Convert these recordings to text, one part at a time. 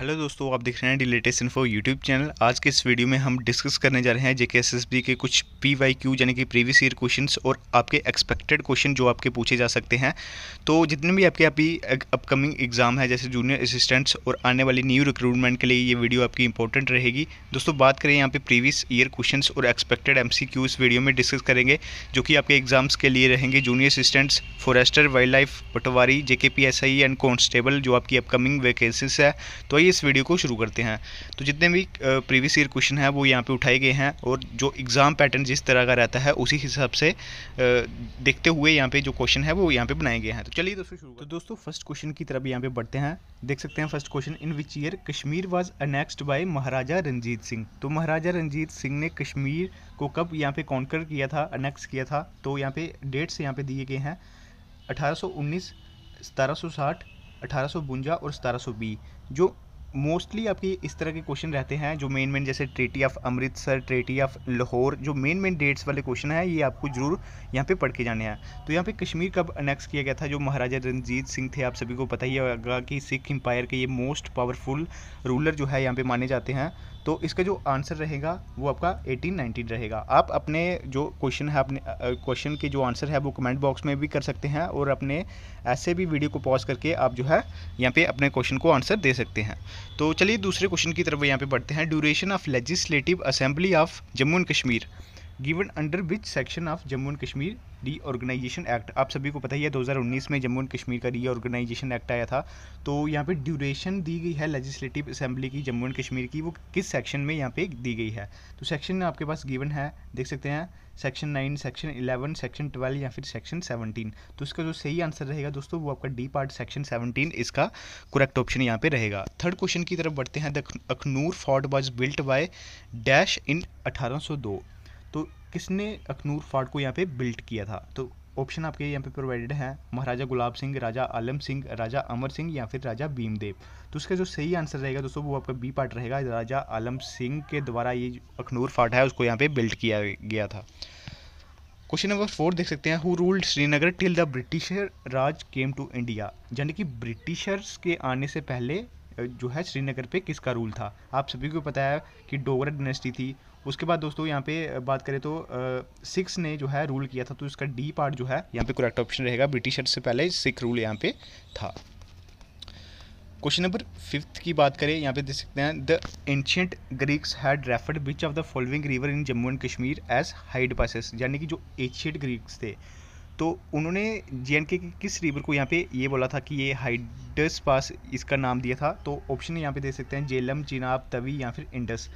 hello दोस्तों आप देख रहे हैं the latest info YouTube channel आज के इस वीडियो में हम डिस्कस करने जा रहे हैं जेके एसएसबी के कुछ पी वाई क्यू यानी कि प्रीवियस ईयर क्वेश्चंस और आपके एक्सपेक्टेड क्वेश्चन जो आपके पूछे जा सकते हैं तो जितने भी आपके अभी अपकमिंग एग्जाम है जैसे जूनियर असिस्टेंट्स और आने वाली न्यू रिक्रूटमेंट के लिए ये वीडियो आपकी इंपॉर्टेंट रहेगी दोस्तों बात करें यहाँ पर प्रीवियस ईयर क्वेश्चन और एक्सपेक्टेड एम इस वीडियो में डिस्कस करेंगे जो कि आपके एग्जाम्स के लिए रहेंगे junior assistants forester wildlife patwari JK and constable जो आपकी अपकमिंग वैकेंसीज है तो ये इस वीडियो को शुरू करते हैं तो जितने भी प्रीवियस ईयर क्वेश्चन हैं वो यहाँ पे उठाए गए हैं और जो एग्ज़ाम पैटर्न जिस तरह का रहता है उसी हिसाब से देखते हुए यहाँ पे जो क्वेश्चन है वो यहाँ पे बनाए गए हैं तो चलिए दोस्तों शुरू तो दोस्तों फर्स्ट क्वेश्चन की तरफ यहाँ पे बढ़ते हैं देख सकते हैं first question in which year Kashmir was annexed by Maharaja Ranjit Singh तो महाराजा रंजीत सिंह ने कश्मीर को कब यहाँ पे कॉन्कर किया था अनेक्स किया था तो यहाँ पे डेट्स यहाँ पे दिए गए हैं अठारह सौ सतारह सौ साठ अठारह सौ बुंजा और सतारह सौ बी जो मोस्टली आपके इस तरह के क्वेश्चन रहते हैं जो मेन मेन जैसे treaty of Amritsar treaty of Lahore जो मेन मेन डेट्स वाले क्वेश्चन हैं ये आपको जरूर यहाँ पे पढ़ के जाने हैं तो यहाँ पे कश्मीर कब अनेक्स किया गया था जो महाराजा रंजीत सिंह थे आप सभी को पता ही होगा कि सिख एम्पायर के ये मोस्ट पावरफुल रूलर जो है यहाँ पे माने जाते हैं तो इसका जो आंसर रहेगा वो आपका 1819 रहेगा आप अपने जो क्वेश्चन है अपने क्वेश्चन के जो आंसर है वो कमेंट बॉक्स में भी कर सकते हैं और अपने ऐसे भी वीडियो को पॉज करके आप जो है यहाँ पे अपने क्वेश्चन को आंसर दे सकते हैं तो चलिए दूसरे क्वेश्चन की तरफ यहाँ पे बढ़ते हैं duration of legislative assembly of Jammu and Kashmir given under which section of Jammu and Kashmir the organisation act आप सभी को पता ही है 2019 में जम्मू एंड कश्मीर का री ऑर्गेनाइजेशन एक्ट आया था तो यहाँ पे ड्यूरेशन दी गई है लेजिस्लेटिव असेंबली की जम्मू एंड कश्मीर की वो किस सेक्शन में यहाँ पे दी गई है तो सेक्शन आपके पास गिवन है देख सकते हैं section nine section eleven section twelve या फिर सेक्शन सेवनटीन तो इसका जो सही आंसर रहेगा दोस्तों वो आपका डी पार्ट सेक्शन सेवनटीन इसका करेक्ट ऑप्शन यहाँ पे रहेगा थर्ड क्वेश्चन की तरफ बढ़ते हैं the Akhnoor fort was built by dash in 1802 किसने अखनूर फोर्ट को यहाँ पे बिल्ट किया था तो ऑप्शन आपके यहाँ पे प्रोवाइडेड हैं महाराजा गुलाब सिंह राजा आलम सिंह राजा अमर सिंह या फिर राजा भीमदेव तो उसका जो सही आंसर रहेगा दोस्तों वो आपका बी पार्ट रहेगा राजा आलम सिंह के द्वारा ये अखनूर फोर्ट है उसको यहाँ पे बिल्ट किया गया था क्वेश्चन नंबर फोर देख सकते हैं who ruled Srinagar till the britisher Raj came to India यानी कि ब्रिटिशर्स के आने से पहले जो है श्रीनगर पे किसका रूल था आप सभी को पता है कि डोगरा डिनेस्टी थी उसके बाद दोस्तों यहाँ पे बात करें तो सिक्स ने जो है रूल किया था तो इसका डी पार्ट जो है यहाँ पे करेक्ट ऑप्शन रहेगा ब्रिटिशर्स से पहले सिख रूल यहाँ पे था क्वेश्चन नंबर फिफ्थ की बात करें यहाँ पे देख सकते हैं the ancient Greeks had referred which of the following river in Jammu and Kashmir as Hydaspes यानी कि जो एंशियंट ग्रीक्स थे तो उन्होंने जे के किस रिवर को यहाँ पे ये बोला था कि ये हाइडस पास इसका नाम दिया था तो ऑप्शन यहाँ पे दे सकते हैं जेलम चिनाब तवी या फिर इंडस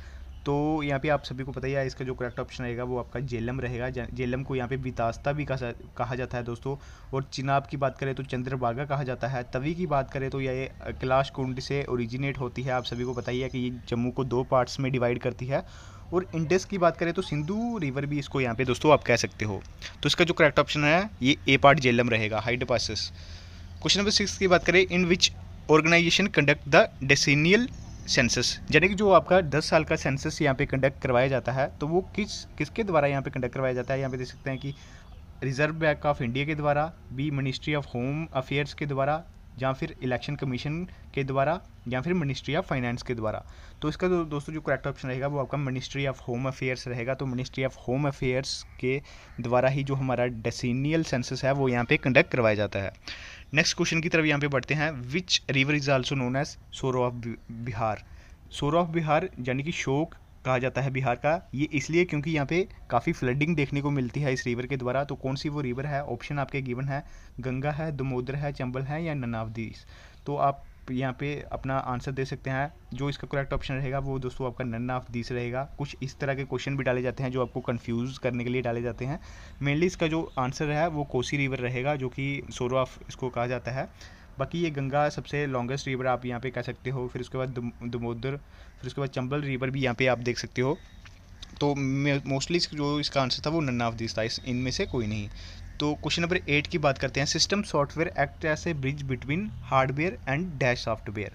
तो यहाँ पे आप सभी को पता ही है इसका जो करेक्ट ऑप्शन रहेगा वो आपका जेलम रहेगा जेलम को यहाँ पे वितास्ता भी कहा जाता है दोस्तों और चिनाब की बात करें तो चंद्रबागा कहा जाता है तवी की बात करें तो यह कैलाश कुंड से ओरिजिनेट होती है आप सभी को पता ही है कि ये जम्मू को दो पार्ट्स में डिवाइड करती है और इंडस की बात करें तो सिंधु रिवर भी इसको यहाँ पे दोस्तों आप कह सकते हो तो इसका जो करेक्ट ऑप्शन है ये ए पार्ट जेलम रहेगा Hydaspes question number six की बात करें in which organisation conduct the decennial census यानी कि जो आपका 10 साल का सेंसस यहाँ पे कंडक्ट करवाया जाता है तो वो किस किसके द्वारा यहाँ पे कंडक्ट करवाया जाता है यहाँ पे देख सकते हैं कि रिजर्व बैंक ऑफ इंडिया के द्वारा B ministry of home affairs के द्वारा या फिर इलेक्शन कमीशन के द्वारा या फिर मिनिस्ट्री ऑफ फाइनेंस के द्वारा तो इसका दो, दोस्तों जो करेक्ट ऑप्शन रहेगा वो आपका मिनिस्ट्री ऑफ होम अफेयर्स रहेगा तो मिनिस्ट्री ऑफ होम अफेयर्स के द्वारा ही जो हमारा डेसीनियल सेंसस है वो यहाँ पे कंडक्ट करवाया जाता है नेक्स्ट क्वेश्चन की तरफ यहाँ पे बढ़ते हैं which river is also known as sorrow of Bihar sorrow of Bihar यानी कि शोक कहा जाता है बिहार का ये इसलिए क्योंकि यहाँ पे काफ़ी फ्लडिंग देखने को मिलती है इस रिवर के द्वारा तो कौन सी वो रिवर है ऑप्शन आपके गिवन है गंगा है दमोदर है चंबल है या ननावदीस तो आप यहाँ पे अपना आंसर दे सकते हैं जो इसका करेक्ट ऑप्शन रहेगा वो दोस्तों आपका नन ऑफ दिस रहेगा कुछ इस तरह के क्वेश्चन भी डाले जाते हैं जो आपको कंफ्यूज करने के लिए डाले जाते हैं मेनली इसका जो आंसर है वो कोसी रिवर रहेगा जो कि सोरो ऑफ इसको कहा जाता है बाकी ये गंगा सबसे लॉन्गेस्ट रिवर आप यहाँ पे कह सकते हो फिर उसके बाद दमोदर फिर उसके बाद चंबल रिवर भी यहाँ पे आप देख सकते हो तो मोस्टली जो इसका आंसर था वो नन्ना ऑफ दिस था इस इनमें से कोई नहीं तो क्वेश्चन नंबर एट की बात करते हैं system software act as a bridge between hardware and dash software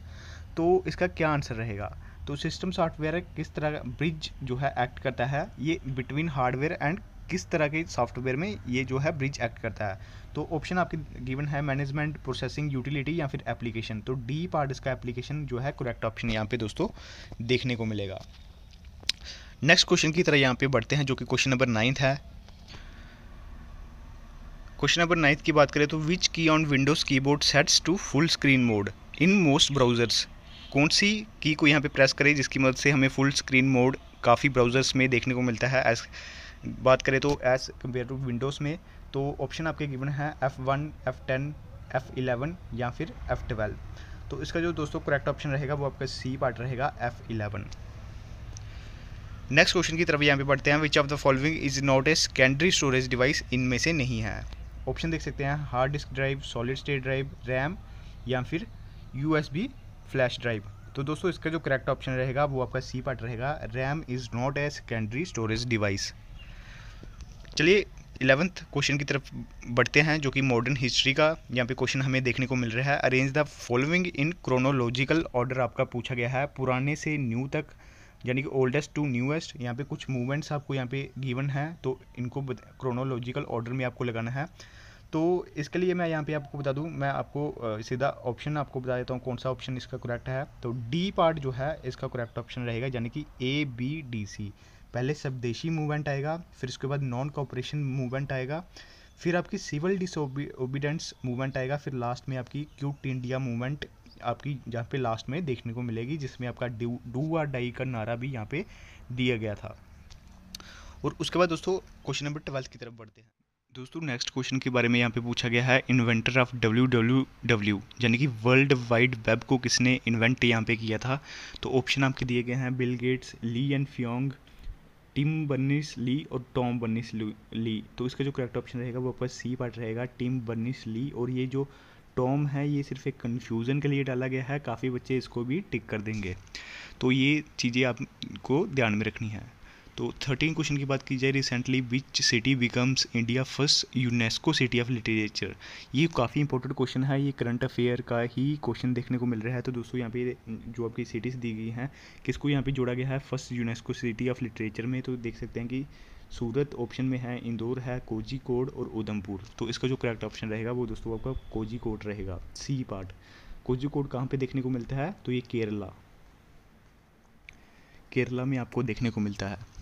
तो इसका क्या आंसर रहेगा तो सिस्टम सॉफ्टवेयर किस तरह ब्रिज जो है एक्ट करता है ये बिटवीन हार्डवेयर एंड किस तरह के सॉफ्टवेयर में ये जो है ब्रिज एक्ट करता है तो ऑप्शन आपके गिवन है मैनेजमेंट प्रोसेसिंग यूटिलिटी या फिर एप्लीकेशन तो डी पार्ट इसका एप्लीकेशन जो है करेक्ट ऑप्शन यहाँ पे दोस्तों देखने को मिलेगा नेक्स्ट क्वेश्चन की तरह यहाँ पे बढ़ते हैं जो कि क्वेश्चन नंबर नाइन्थ है क्वेश्चन नंबर नाइन्थ की बात करें तो which key on Windows keyboard sets to full screen mode in most browsers कौन सी की को यहाँ पे प्रेस करें जिसकी मदद से हमें फुल स्क्रीन मोड काफ़ी ब्राउजर्स में देखने को मिलता है एज बात करें तो एज़ कम्पेयर टू विंडोज़ में तो ऑप्शन आपके गिवन है F one F ten F eleven या फिर एफ़ ट्वेल्व तो इसका जो दोस्तों करेक्ट ऑप्शन रहेगा वो आपका सी पार्ट रहेगा एफ़ इलेवन नेक्स्ट क्वेश्चन की तरफ यहाँ पे पढ़ते हैं which of the following is not a secondary storage device इनमें से नहीं है ऑप्शन देख सकते हैं hard disk drive solid state drive RAM या फिर यू फ्लैश ड्राइव तो दोस्तों इसका जो करेक्ट ऑप्शन रहेगा वो आपका सी पार्ट रहेगा RAM is not a secondary storage device चलिए इलेवंथ क्वेश्चन की तरफ बढ़ते हैं जो कि मॉडर्न हिस्ट्री का यहाँ पे क्वेश्चन हमें देखने को मिल रहा है arrange the following in chronological order आपका पूछा गया है पुराने से न्यू तक यानी कि ओल्डेस्ट टू न्यूएस्ट यहाँ पे कुछ मूवमेंट्स आपको यहाँ पे गिवन है तो इनको क्रोनोलॉजिकल ऑर्डर में आपको लगाना है तो इसके लिए मैं यहाँ पे आपको बता दूँ मैं आपको सीधा ऑप्शन आपको बता देता हूँ कौन सा ऑप्शन इसका करेक्ट है तो डी पार्ट जो है इसका करेक्ट ऑप्शन रहेगा यानी कि ए बी डी सी पहले स्वदेशी मूवमेंट आएगा फिर उसके बाद नॉन कॉपरेशन मूवमेंट आएगा फिर आपकी सिविल डिसोबिडेंस मूवमेंट आएगा फिर लास्ट में आपकी क्यूट इंडिया मूवमेंट आपकी यहाँ पे लास्ट में देखने को मिलेगी जिसमें आपका डू डू और डाई का नारा भी यहाँ पे दिया गया था और उसके बाद दोस्तों क्वेश्चन नंबर ट्वेल्थ की तरफ बढ़ते हैं दोस्तों नेक्स्ट क्वेश्चन के बारे में यहाँ पे पूछा गया है inventor of W W W यानी कि वर्ल्ड वाइड वेब को किसने इन्वेंट यहाँ पे किया था तो ऑप्शन आपके दिए गए हैं Bill Gates Lee and Fyong Tim Berners Lee और टॉम बर्निस ली तो इसका जो करेक्ट ऑप्शन रहेगा वो आपका सी पार्ट रहेगा टीम बर्निस ली और ये जो टॉम है ये सिर्फ एक कन्फ्यूज़न के लिए डाला गया है काफ़ी बच्चे इसको भी टिक कर देंगे तो ये चीज़ें आपको ध्यान में रखनी है तो थर्टीन क्वेश्चन की बात की जाए recently which city becomes India first UNESCO city of literature ये काफ़ी इंपॉर्टेंट क्वेश्चन है ये करंट अफेयर का ही क्वेश्चन देखने को मिल रहा है तो दोस्तों यहाँ पे जो आपकी सिटीज़ दी गई हैं किसको यहाँ पे जोड़ा गया है first UNESCO city of literature में तो देख सकते हैं कि सूरत ऑप्शन में है इंदौर है कोजीकोड और उधमपुर तो इसका जो करेक्ट ऑप्शन रहेगा वो दोस्तों आपका कोजीकोड रहेगा सी पार्ट कोजीकोड कहाँ पे देखने को मिलता है तो ये केरला केरला में आपको देखने को मिलता है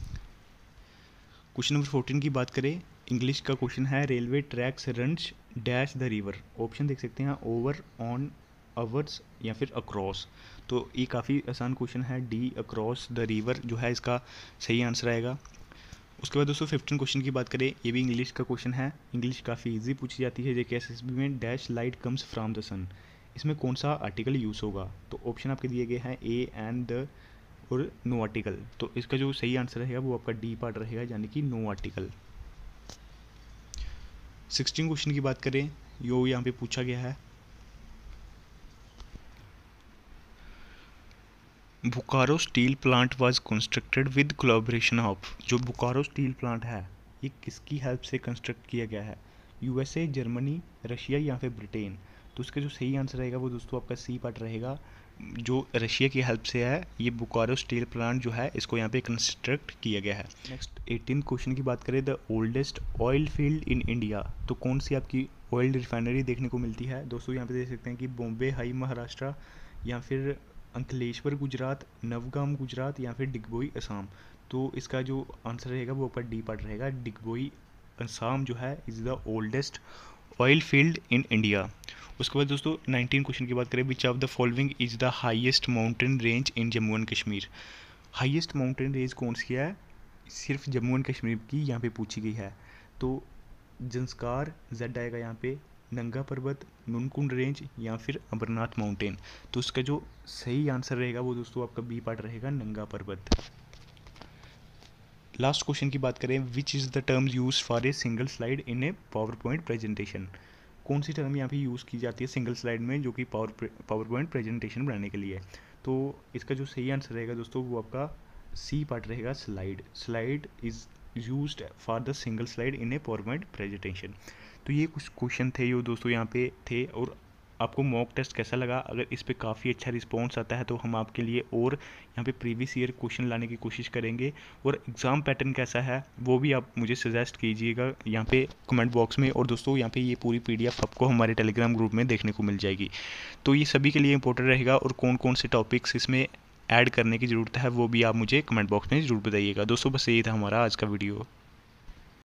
क्वेश्चन नंबर फोर्टीन की बात करें इंग्लिश का क्वेश्चन है railway tracks runs dash the river option देख सकते हैं ओवर ऑन अवर्स या फिर अक्रॉस तो ये काफ़ी आसान क्वेश्चन है डी अक्रॉस द रिवर जो है इसका सही आंसर आएगा उसके बाद दोस्तों फिफ्टीन क्वेश्चन की बात करें ये भी इंग्लिश का क्वेश्चन है इंग्लिश काफ़ी इजी पूछी जाती है जेके एस एस बी में dash light comes from the sun इसमें कौन सा आर्टिकल यूज़ होगा तो ऑप्शन आपके दिए गए हैं ए एंड द और नो आर्टिकल तो इसका जो सही आंसर रहेगा वो आपका डी पार्ट रहेगा यानी कि नो आर्टिकल सिक्सटीन क्वेश्चन की बात करें यो यहाँ पे पूछा गया है Bokaro steel plant was constructed with collaboration of जो बुकारो स्टील प्लांट है ये किसकी हेल्प से कंस्ट्रक्ट किया गया है यूएसए जर्मनी रशिया या फिर ब्रिटेन तो उसका जो सही आंसर रहेगा वो दोस्तों आपका सी पार्ट रहेगा जो रशिया की हेल्प से है ये बुकारो स्टील प्लांट जो है इसको यहाँ पे कंस्ट्रक्ट किया गया है नेक्स्ट एटीन क्वेश्चन की बात करें the oldest oil field in India तो कौन सी आपकी ऑयल रिफाइनरी देखने को मिलती है दोस्तों यहाँ पे देख सकते हैं कि बॉम्बे हाई महाराष्ट्र या फिर अंकलेश्वर गुजरात नवगाम गुजरात या फिर डिगबोई असम तो इसका जो आंसर रहेगा वो ऊपर डी पार्ट रहेगा डिगबोई असम जो है is the oldest oil field in India उसके बाद दोस्तों नाइनटीन क्वेश्चन की बात करें which of the following is the highest mountain range in Jammu and Kashmir highest mountain range कौन सी है सिर्फ जम्मू एंड कश्मीर की यहाँ पे पूछी गई है तो जंस्कार जेड आएगा यहाँ पे नंगा पर्वत नुनकुंड रेंज या फिर अमरनाथ माउंटेन तो उसका जो सही आंसर रहेगा वो दोस्तों आपका बी पार्ट रहेगा नंगा पर्वत लास्ट क्वेश्चन की बात करें which is the term use for a single slide in a PowerPoint presentation कौन सी टर्म यहाँ पे यूज़ की जाती है सिंगल स्लाइड में जो कि पावर पावर पॉइंट प्रेजेंटेशन बनाने के लिए तो इसका जो सही आंसर रहेगा दोस्तों वो आपका सी पार्ट रहेगा slide slide is use for the single slide in a PowerPoint presentation तो ये कुछ क्वेश्चन थे जो दोस्तों यहाँ पे थे और आपको मॉक टेस्ट कैसा लगा अगर इस पर काफ़ी अच्छा रिस्पॉन्स आता है तो हम आपके लिए और यहाँ पे प्रीवियस ईयर क्वेश्चन लाने की कोशिश करेंगे और एग्ज़ाम पैटर्न कैसा है वो भी आप मुझे सजेस्ट कीजिएगा यहाँ पे कमेंट बॉक्स में और दोस्तों यहाँ पे ये पूरी एफ आपको हमारे टेलीग्राम ग्रुप में देखने को मिल जाएगी तो ये सभी के लिए इंपॉर्टेंट रहेगा और कौन कौन से टॉपिक्स इसमें ऐड करने की ज़रूरत है वो भी आप मुझे कमेंट बॉक्स में ज़रूर बताइएगा दोस्तों बस यही था हमारा आज का वीडियो